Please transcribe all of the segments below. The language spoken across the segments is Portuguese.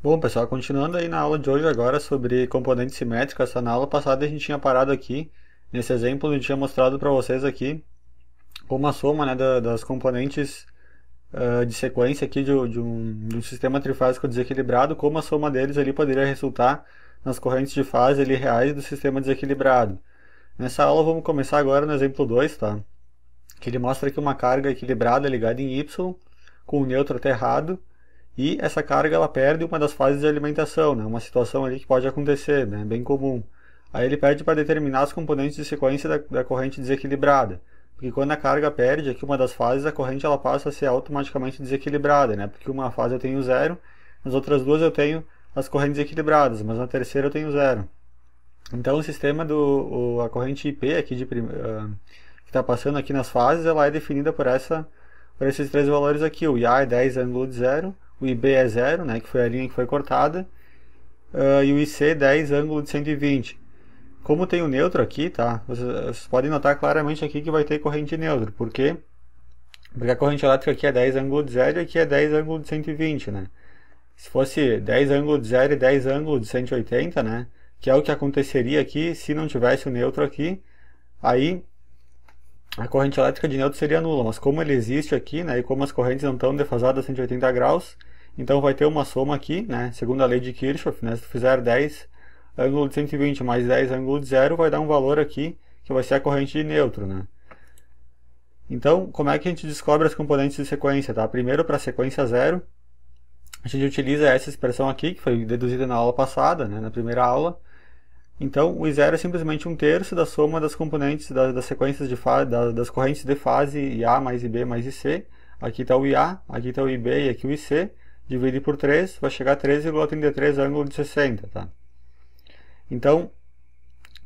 Bom, pessoal, continuando aí na aula de hoje agora sobre componentes simétricas, na aula passada a gente tinha parado aqui, nesse exemplo, a gente tinha mostrado para vocês aqui como a soma né, da, das componentes uh, de sequência aqui de, de, um, de, um, sistema trifásico desequilibrado, como a soma deles ali poderia resultar nas correntes de fase ali, reais do sistema desequilibrado. Nessa aula vamos começar agora no exemplo 2, tá? que ele mostra que uma carga equilibrada ligada em Y com o neutro aterrado, e essa carga ela perde uma das fases de alimentação, né? uma situação ali que pode acontecer, né? bem comum. Aí ele pede para determinar as componentes de sequência da, da, corrente desequilibrada, porque quando a carga perde aqui é uma das fases, a corrente ela passa a ser automaticamente desequilibrada, né? porque uma fase eu tenho zero, nas outras duas eu tenho as correntes equilibradas, mas na terceira eu tenho zero. Então o sistema do o, a corrente IP aqui de, uh, que está passando aqui nas fases, ela é definida por essa por esses três valores aqui, o IA é 10 ângulo de zero, o IB é zero, né, que foi a linha que foi cortada, uh, e o IC 10, ângulo de 120. Como tem o neutro aqui, tá, vocês, vocês podem notar claramente aqui que vai ter corrente neutra, por quê? Porque a corrente elétrica aqui é 10 ângulo de zero e aqui é 10 ângulo de 120, né. Se fosse 10 ângulo de zero e 10 ângulo de 180, né, que é o que aconteceria aqui se não tivesse o neutro aqui, aí a corrente elétrica de neutro seria nula, mas como ele existe aqui, né, e como as correntes não estão defasadas a 180 graus, então vai ter uma soma aqui, né? Segundo a lei de Kirchhoff, né? Se tu fizer 10 ângulo de 120 mais 10 ângulo de zero, vai dar um valor aqui que vai ser a corrente de neutro, né? Então, como é que a gente descobre as componentes de sequência, tá? Primeiro, para a sequência zero, a gente utiliza essa expressão aqui, que foi deduzida na aula passada, né? na primeira aula. Então, o zero é simplesmente um terço da soma das componentes das, das sequências de fase, das correntes de fase IA mais IB mais IC. Aqui está o IA, aqui está o IB e aqui o IC dividir por 3, vai chegar a 3,33 ângulo de 60, tá? Então,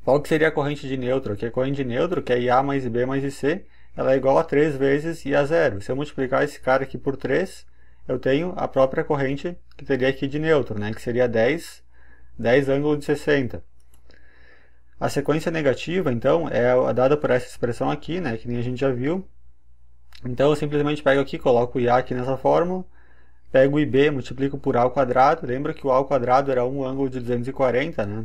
qual que seria a corrente de neutro? Que a corrente de neutro, que é IA mais IB mais IC, ela é igual a 3 vezes I a zero. Se eu multiplicar esse cara aqui por 3, eu tenho a própria corrente que teria aqui de neutro, né? que seria 10, 10 ângulo de 60. A sequência negativa, então, é dada por essa expressão aqui, né? que nem a gente já viu. Então, eu simplesmente pego aqui, coloco o IA aqui nessa fórmula, Pego o IB, multiplico por A ao quadrado. Lembra que o A ao quadrado era um ângulo de 240, né?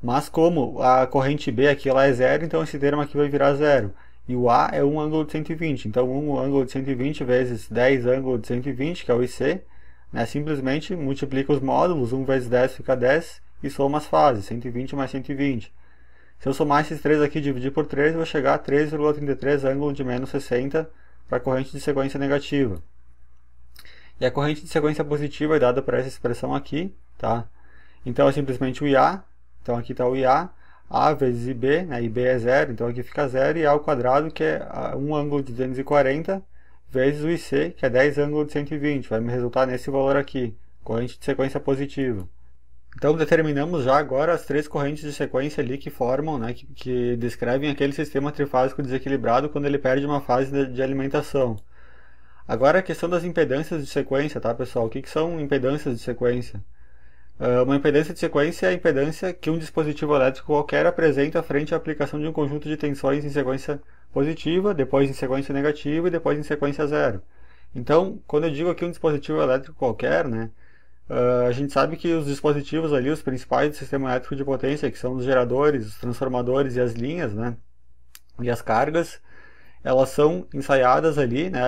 Mas como a corrente B aqui ela é zero, então esse termo aqui vai virar zero. E o A é um ângulo de 120. Então, um ângulo de 120 vezes 10 ângulo de 120, que é o IC, né? simplesmente multiplica os módulos. 1 vezes 10 fica 10 e soma as fases. 120 mais 120. Se eu somar esses três aqui e dividir por 3, eu vou chegar a 3,33 ângulo de menos 60 para a corrente de sequência negativa. E a corrente de sequência positiva é dada por essa expressão aqui, tá? Então é simplesmente o IA. Então aqui está o IA, A vezes IB, né? IB é zero, então aqui fica zero, e A ao quadrado, que é ah, um ângulo de 240, vezes o IC, que é 10 ângulo de 120, vai me resultar nesse valor aqui, corrente de sequência positiva. Então determinamos já agora as três correntes de sequência ali que formam, né, que, que descrevem aquele sistema trifásico desequilibrado quando ele perde uma fase de, de alimentação. Agora a questão das impedâncias de sequência, tá pessoal? O que, que são impedâncias de sequência? Uh, uma impedância de sequência é a impedância que um dispositivo elétrico qualquer apresenta frente à aplicação de um conjunto de tensões em sequência positiva, depois em sequência negativa e depois em sequência zero. Então, quando eu digo aqui um dispositivo elétrico qualquer, né, uh, a gente sabe que os dispositivos ali, os principais do sistema elétrico de potência, que são os geradores, os transformadores e as linhas, né, e as cargas, elas são ensaiadas ali, né?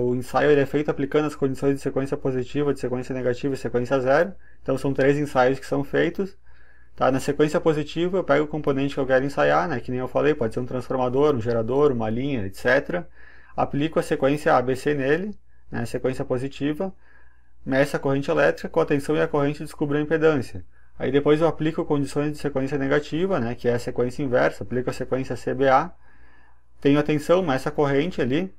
O ensaio ele é feito aplicando as condições de sequência positiva, de sequência negativa e sequência zero. Então são três ensaios que são feitos. Tá? Na sequência positiva eu pego o componente que eu quero ensaiar, né? Que nem eu falei, pode ser um transformador, um gerador, uma linha, etc. Aplico a sequência ABC nele, né? Sequência positiva. Meço a corrente elétrica com a tensão e a corrente descubro a impedância. Aí depois eu aplico condições de sequência negativa, né? Que é a sequência inversa. Aplico a sequência CBA tenho a tensão mais essa corrente ali,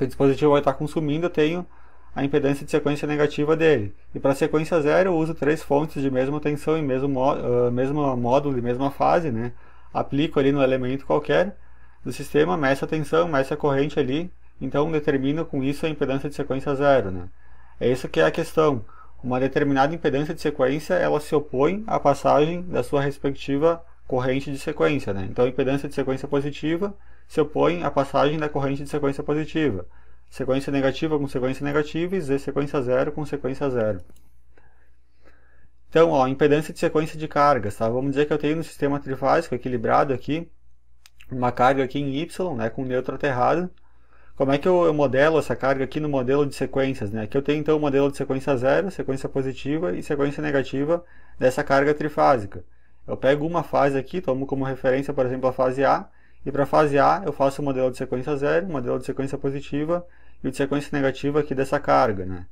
o dispositivo vai estar consumindo, eu tenho a impedância de sequência negativa dele. E para sequência zero eu uso três fontes de mesma tensão e mesmo, uh, mesmo módulo e mesma fase, né? Aplico ali no elemento qualquer do sistema, meço a tensão, meço a corrente ali, então determino com isso a impedância de sequência zero, né? É isso que é a questão. Uma determinada impedância de sequência, ela se opõe à passagem da sua respectiva corrente de sequência, né? Então, impedância de sequência positiva se opõem à passagem da corrente de sequência positiva, sequência negativa com sequência negativa e Z sequência zero com sequência zero. Então, ó, impedância de sequência de cargas, tá? Vamos dizer que eu tenho no sistema trifásico equilibrado aqui, uma carga aqui em Y, né, com neutro aterrado. Como é que eu, modelo essa carga aqui no modelo de sequências, né? Aqui eu tenho então o modelo de sequência zero, sequência positiva e sequência negativa dessa carga trifásica. Eu pego uma fase aqui, tomo como referência, por exemplo, a fase A, e para fase A eu faço o modelo de sequência zero, o modelo de sequência positiva e o de sequência negativa aqui dessa carga. Né?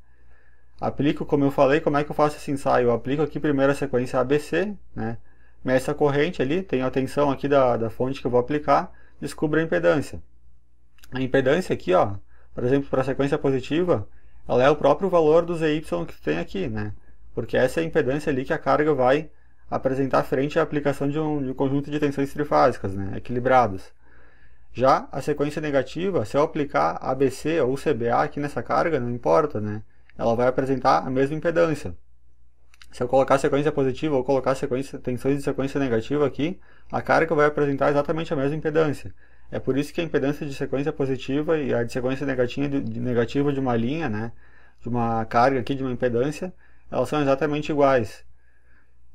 Aplico, como eu falei, como é que eu faço esse ensaio? Eu aplico aqui primeiro a sequência ABC, né? meço a corrente ali, tenho a tensão aqui da, da fonte que eu vou aplicar, descubro a impedância. A impedância aqui, ó, por exemplo, para a sequência positiva, ela é o próprio valor do ZY que tem aqui, né? Porque essa é a impedância ali que a carga vai apresentar frente à aplicação de um, de um conjunto de tensões trifásicas, né, equilibradas. Já a sequência negativa, se eu aplicar ABC ou CBA aqui nessa carga, não importa, né? Ela vai apresentar a mesma impedância. Se eu colocar sequência positiva ou colocar sequência, tensões de sequência negativa aqui, a carga vai apresentar exatamente a mesma impedância. É por isso que a impedância de sequência positiva e a de sequência negativa de uma linha, né? De uma carga aqui, de uma impedância, elas são exatamente iguais.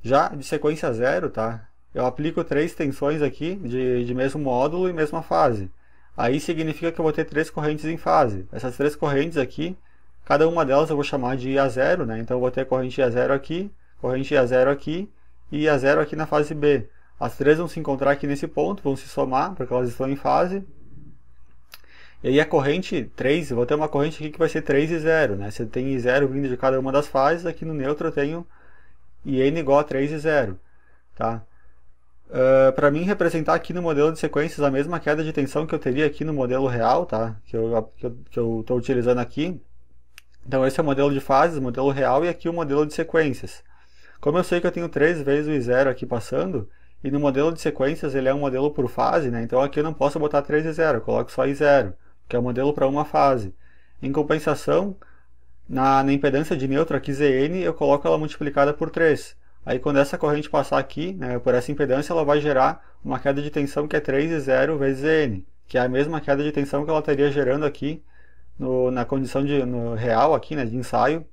Já de sequência zero, tá? Eu aplico três tensões aqui de, de mesmo módulo e mesma fase. Aí significa que eu vou ter três correntes em fase. Essas três correntes aqui, cada uma delas eu vou chamar de IA0, né? Então eu vou ter corrente IA0 aqui, corrente IA0 aqui e IA0 aqui na fase B. As três vão se encontrar aqui nesse ponto, vão se somar, porque elas estão em fase. E aí a corrente 3, eu vou ter uma corrente aqui que vai ser 3 e 0, né? Você tem 0 vindo de cada uma das fases, aqui no neutro eu tenho e n igual a 3 e 0. Tá? Uh, ah, para mim representar aqui no modelo de sequências a mesma queda de tensão que eu teria aqui no modelo real, tá? que eu estou utilizando aqui. Então esse é o modelo de fases, modelo real, e aqui o modelo de sequências. Como eu sei que eu tenho 3 vezes o i zero aqui passando, e no modelo de sequências ele é um modelo por fase, né? então aqui eu não posso botar 3 e 0, eu coloco só i zero, que é o modelo para uma fase. Em compensação, na, na impedância de neutro aqui, Zn, é eu coloco ela multiplicada por 3. Aí quando essa corrente passar aqui, né, por essa impedância, ela vai gerar uma queda de tensão que é 3 e 0 vezes Zn, que é a mesma queda de tensão que ela estaria gerando aqui no, na condição de, no real aqui, né, de ensaio,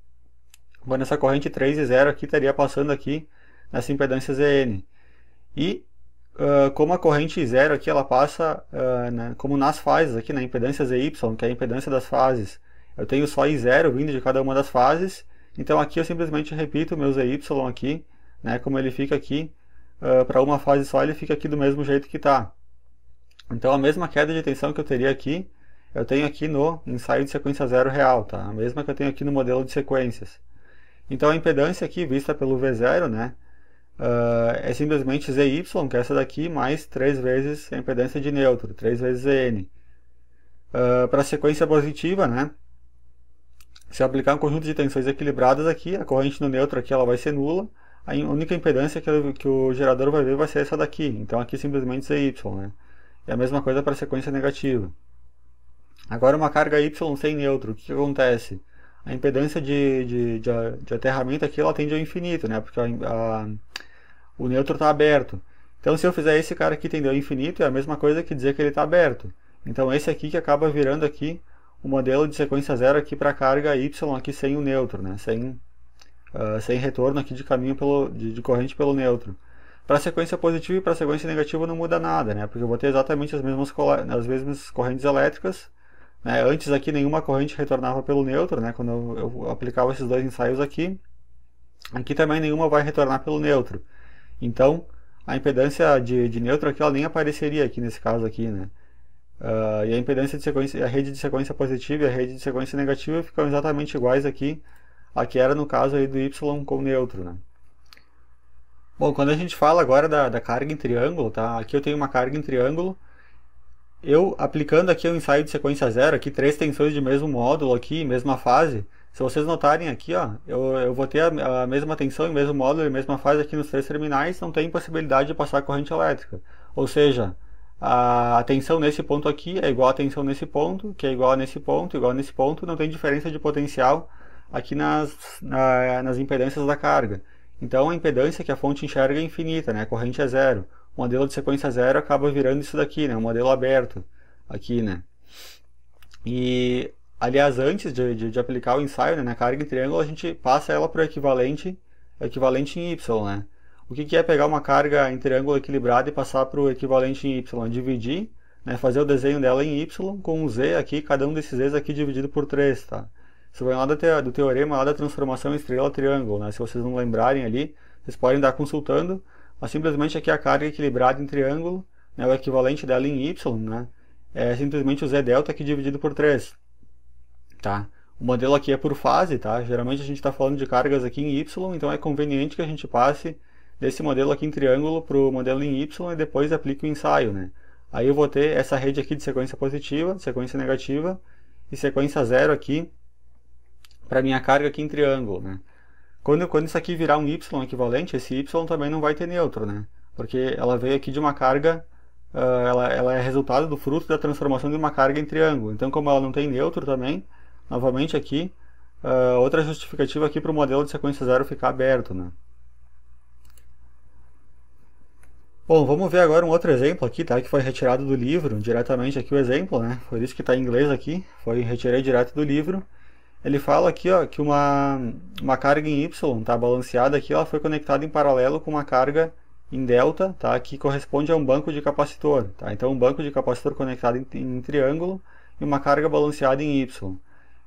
quando essa corrente 3 e 0 aqui estaria passando aqui nessa impedância Zn. E uh, como a corrente 0 aqui ela passa, uh, né, como nas fases aqui, na né, impedância ZY, que é a impedância das fases, eu tenho só I0 vindo de cada uma das fases, então aqui eu simplesmente repito meu ZY aqui, né, como ele fica aqui, uh, ah, para uma fase só ele fica aqui do mesmo jeito que está. Então a mesma queda de tensão que eu teria aqui, eu tenho aqui no ensaio de sequência zero real, tá? a mesma que eu tenho aqui no modelo de sequências. Então a impedância aqui, vista pelo V0, né, uh, é simplesmente ZY, que é essa daqui, mais 3 vezes a impedância de neutro, 3 vezes ZN. Uh, ah, para a sequência positiva, né, se aplicar um conjunto de tensões equilibradas aqui, a corrente no neutro aqui ela vai ser nula, a única impedância que, que o gerador vai ver vai ser essa daqui, então aqui simplesmente é Y. Né? É a mesma coisa para a sequência negativa. Agora uma carga Y sem neutro, o que, que acontece? A impedância de, de, de, de, aterramento aqui ela tende ao infinito, né? porque a, a, o neutro está aberto. Então se eu fizer esse cara aqui tender ao infinito, é a mesma coisa que dizer que ele está aberto. Então esse aqui que acaba virando aqui o modelo de sequência zero aqui para a carga Y aqui sem o neutro, né? sem, uh, sem retorno aqui de caminho pelo, de, de corrente pelo neutro. Para a sequência positiva e para a sequência negativa não muda nada, né? porque eu vou ter exatamente as mesmas, as mesmas correntes elétricas. Né? Antes aqui nenhuma corrente retornava pelo neutro, né? quando eu, eu aplicava esses dois ensaios aqui. Aqui também nenhuma vai retornar pelo neutro. Então, a impedância de, de neutro aqui ela nem apareceria aqui nesse caso aqui, né? Uh, e a impedância de sequência, a rede de sequência positiva e a rede de sequência negativa ficam exatamente iguais aqui a que era no caso aí do Y com neutro. Né? Bom, quando a gente fala agora da, da carga em triângulo, tá? aqui eu tenho uma carga em triângulo, eu aplicando aqui o ensaio de sequência zero, aqui três tensões de mesmo módulo, aqui, mesma fase, se vocês notarem aqui, ó, eu, eu vou ter a, a mesma tensão, e mesmo módulo e mesma fase aqui nos três terminais, não tem possibilidade de passar corrente elétrica. Ou seja, a tensão nesse ponto aqui é igual a tensão nesse ponto, que é igual a nesse ponto, igual a nesse ponto, não tem diferença de potencial aqui nas, na, nas impedâncias da carga. Então a impedância que a fonte enxerga é infinita, né? a corrente é zero. O modelo de sequência zero acaba virando isso daqui, né? um modelo aberto aqui. Né? E, aliás, antes de, de, de aplicar o ensaio né? na carga em triângulo, a gente passa ela para o equivalente, equivalente em Y. Né? O que, que é pegar uma carga em triângulo equilibrada e passar para o equivalente em y? Dividir, né, fazer o desenho dela em y com um z aqui, cada um desses z's aqui dividido por 3, tá? Isso vem lá do, do teorema lá da transformação estrela-triângulo, né? Se vocês não lembrarem ali, vocês podem dar consultando, mas simplesmente aqui a carga equilibrada em triângulo, né, o equivalente dela em y, né? É simplesmente o z delta aqui dividido por 3, tá? O modelo aqui é por fase, tá? Geralmente a gente está falando de cargas aqui em y, então é conveniente que a gente passe desse modelo aqui em triângulo para o modelo em Y e depois aplica o ensaio. Né? Aí eu vou ter essa rede aqui de sequência positiva, sequência negativa e sequência zero aqui para minha carga aqui em triângulo. Né? Quando, quando isso aqui virar um Y equivalente, esse Y também não vai ter neutro, né? porque ela veio aqui de uma carga, uh, ela, ela é resultado do fruto da transformação de uma carga em triângulo. Então como ela não tem neutro também, novamente aqui, uh, outra justificativa aqui para o modelo de sequência zero ficar aberto. Né? Bom, vamos ver agora um outro exemplo aqui, tá? Que foi retirado do livro, diretamente aqui o exemplo, né? Por isso que está em inglês aqui, foi retirei direto do livro. Ele fala aqui, ó, que uma, uma carga em Y, tá? Balanceada aqui, ela foi conectada em paralelo com uma carga em delta, tá? Que corresponde a um banco de capacitor, tá? Então, um banco de capacitor conectado em, em triângulo e uma carga balanceada em Y.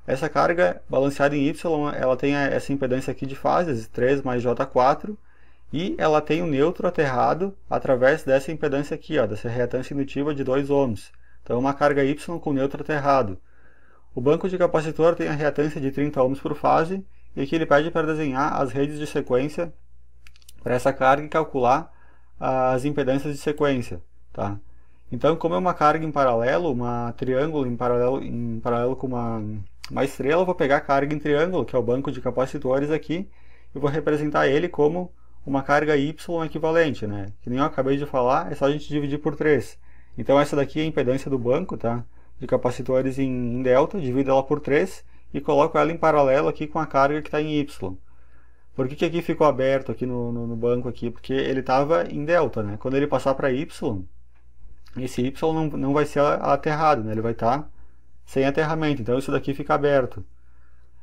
Essa carga balanceada em Y, ela tem essa impedância aqui de fases, 3 mais J4, e ela tem um neutro aterrado através dessa impedância aqui, ó, dessa reatância indutiva de 2 ohms. Então é uma carga Y com neutro aterrado. O banco de capacitor tem a reatância de 30 ohms por fase e aqui ele pede para desenhar as redes de sequência para essa carga e calcular ah, as impedâncias de sequência. Tá? Então, como é uma carga em paralelo, uma triângulo em paralelo, em paralelo com uma, uma estrela, eu vou pegar a carga em triângulo, que é o banco de capacitores aqui, e vou representar ele como uma carga Y equivalente, né? Que nem eu acabei de falar, é só a gente dividir por 3. Então essa daqui é a impedância do banco, tá? De capacitores em, delta, divido ela por 3 e coloco ela em paralelo aqui com a carga que está em Y. Por que, que aqui ficou aberto aqui no, no, no banco aqui? Porque ele estava em delta, né? Quando ele passar para Y, esse Y não, não vai ser aterrado, né? Ele vai estar tá sem aterramento, então isso daqui fica aberto.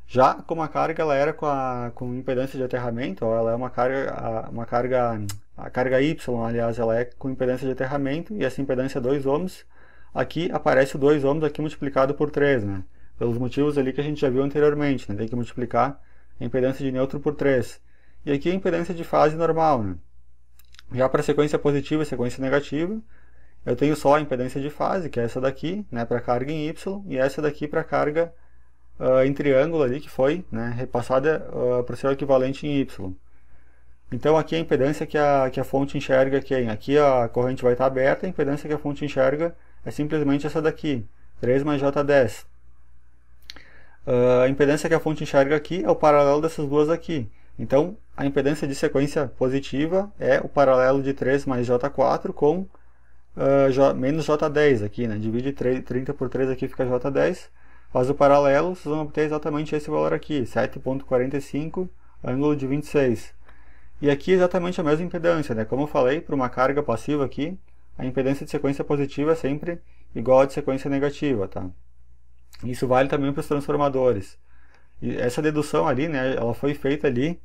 Já como a carga ela era com, a, com impedância de aterramento, ela é uma carga, uma carga, a carga Y, aliás, ela é com impedância de aterramento e essa impedância é 2 ohms. Aqui aparece o 2 ohms aqui multiplicado por 3, né? Pelos motivos ali que a gente já viu anteriormente, né? Tem que multiplicar a impedância de neutro por 3. E aqui a impedância de fase normal, né? Já para sequência positiva e sequência negativa, eu tenho só a impedância de fase, que é essa daqui, né, para carga em Y, e essa daqui para carga uh, ah, em triângulo ali que foi né, repassada uh, para o equivalente em Y. Então aqui a impedância que a, que a fonte enxerga quem? É aqui a corrente vai estar aberta, a impedância que a fonte enxerga é simplesmente essa daqui, 3 mais J10. Uh, ah, a impedância que a fonte enxerga aqui é o paralelo dessas duas aqui. Então, a impedância de sequência positiva é o paralelo de 3 mais J4 com uh, J, menos J10 aqui, né? Divide 3, 30 por 3 aqui fica J10. Faz o paralelo, vocês vão obter exatamente esse valor aqui, 7.45, ângulo de 26. E aqui é exatamente a mesma impedância, né? Como eu falei, para uma carga passiva aqui, a impedância de sequência positiva é sempre igual à de sequência negativa, tá? Isso vale também para os transformadores. E essa dedução ali, né, ela foi feita ali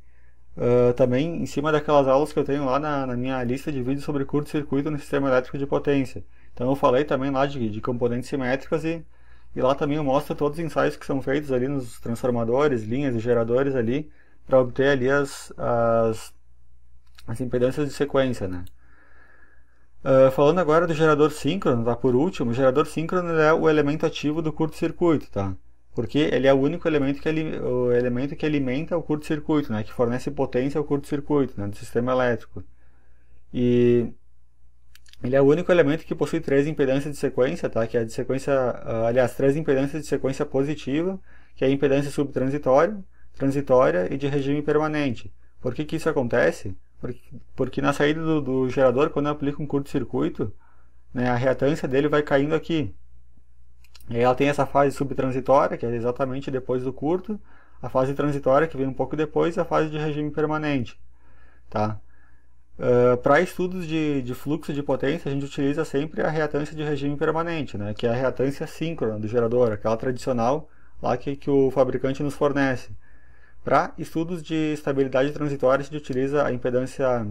uh, também em cima daquelas aulas que eu tenho lá na, na minha lista de vídeos sobre curto-circuito no sistema elétrico de potência. Então eu falei também lá de, de componentes simétricas e e lá também mostra todos os ensaios que são feitos ali nos transformadores, linhas e geradores ali, para obter ali as, as, as impedâncias de sequência, né? Uh, falando agora do gerador síncrono, tá? Por último, o gerador síncrono é o elemento ativo do curto-circuito, tá? Porque ele é o único elemento que, ele, o elemento que alimenta o curto-circuito, né? Que fornece potência ao curto-circuito, né? Do sistema elétrico. E ele é o único elemento que possui três impedâncias de sequência, tá? que é de sequência, ah, aliás, três impedâncias de sequência positiva, que é a impedância subtransitória, transitória e de regime permanente. Por que, que isso acontece? Porque, porque na saída do, do, gerador, quando eu aplico um curto-circuito, né, a reatância dele vai caindo aqui. E ela tem essa fase subtransitória, que é exatamente depois do curto, a fase transitória, que vem um pouco depois, e a fase de regime permanente. Tá? Uh, ah, para estudos de, de, fluxo de potência, a gente utiliza sempre a reatância de regime permanente, né, que é a reatância síncrona do gerador, aquela tradicional lá que, que o fabricante nos fornece. Para estudos de estabilidade transitória, a gente utiliza a impedância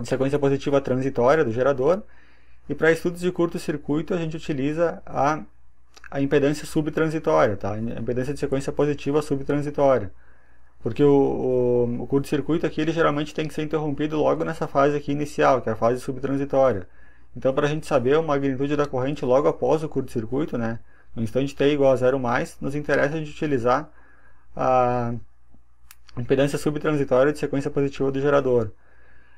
de sequência positiva transitória do gerador. E para estudos de curto-circuito, a gente utiliza a, a impedância subtransitória, tá? a impedância de sequência positiva subtransitória. Porque o, o, o curto-circuito aqui ele geralmente tem que ser interrompido logo nessa fase aqui inicial, que é a fase subtransitória. Então, para a gente saber a magnitude da corrente logo após o curto-circuito, né, no instante t igual a zero mais, nos interessa a gente utilizar a impedância subtransitória de sequência positiva do gerador.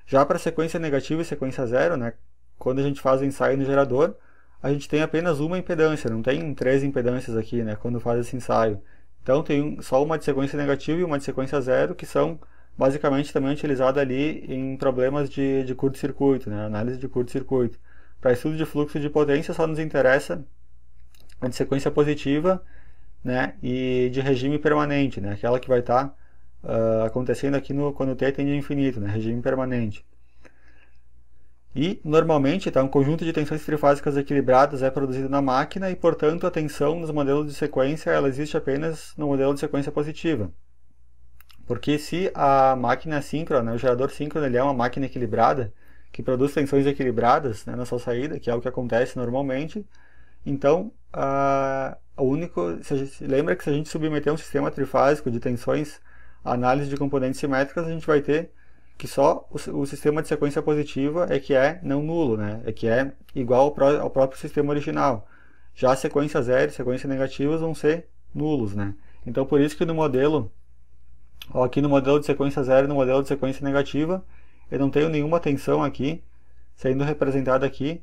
Já para sequência negativa e sequência zero, né, quando a gente faz o ensaio no gerador, a gente tem apenas uma impedância, não tem três impedâncias aqui, né, quando faz esse ensaio. Então tem só uma de sequência negativa e uma de sequência zero, que são basicamente também utilizadas ali em problemas de, de curto-circuito, né? análise de curto-circuito. Para estudo de fluxo de potência só nos interessa a de sequência positiva né? e de regime permanente, né? aquela que vai estar tá, uh, acontecendo aqui no, quando o t tende a infinito, né? regime permanente. E, normalmente, tá, um conjunto de tensões trifásicas equilibradas é produzido na máquina e, portanto, a tensão nos modelos de sequência ela existe apenas no modelo de sequência positiva. Porque se a máquina síncrona, né, o gerador síncrono, ele é uma máquina equilibrada, que produz tensões equilibradas né, na sua saída, que é o que acontece normalmente, então, o único, se a gente, lembra que se a gente submeter um sistema trifásico de tensões à análise de componentes simétricas, a gente vai ter que só o, sistema de sequência positiva é que é não nulo, né? É que é igual ao, pró ao próprio sistema original. Já a sequência zero e sequência negativas vão ser nulos, né? Então, por isso que no modelo, ó, aqui no modelo de sequência zero e no modelo de sequência negativa, eu não tenho nenhuma tensão aqui, sendo representada aqui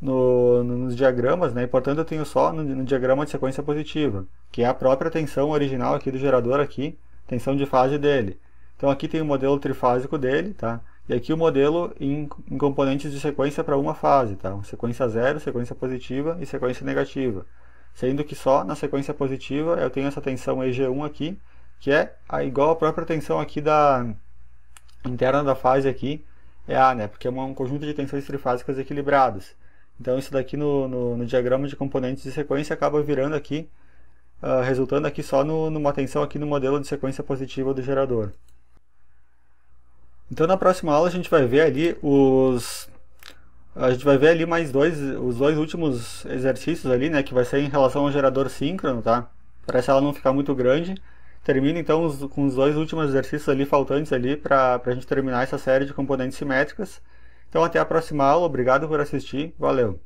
no, no, nos diagramas, né? E, portanto, eu tenho só no, no diagrama de sequência positiva, que é a própria tensão original aqui do gerador aqui, tensão de fase dele. Então aqui tem o modelo trifásico dele, tá? E aqui o modelo em, em componentes de sequência para uma fase, tá? Sequência zero, sequência positiva e sequência negativa. Sendo que só na sequência positiva eu tenho essa tensão EG1 aqui, que é a, igual à própria tensão aqui da interna da fase aqui, é A, né? Porque é uma, um conjunto de tensões trifásicas equilibradas. Então isso daqui no, no, no, diagrama de componentes de sequência acaba virando aqui, uh, resultando aqui só no, numa tensão aqui no modelo de sequência positiva do gerador. Então na próxima aula a gente vai ver ali os a gente vai ver ali mais dois os dois últimos exercícios ali, né, que vai ser em relação ao gerador síncrono, tá? Para essa aula não ficar muito grande. Termina então os, com os dois últimos exercícios ali faltantes ali para a gente terminar essa série de componentes simétricas. Então até a próxima aula, obrigado por assistir, valeu.